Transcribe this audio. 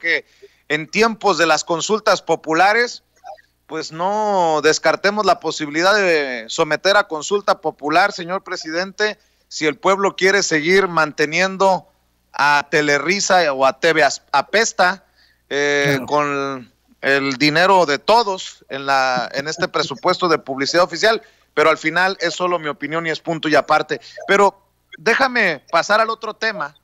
que en tiempos de las consultas populares, pues no descartemos la posibilidad de someter a consulta popular, señor presidente, si el pueblo quiere seguir manteniendo a Telerisa o a TV Apesta eh, con el dinero de todos en, la, en este presupuesto de publicidad oficial, pero al final es solo mi opinión y es punto y aparte. Pero déjame pasar al otro tema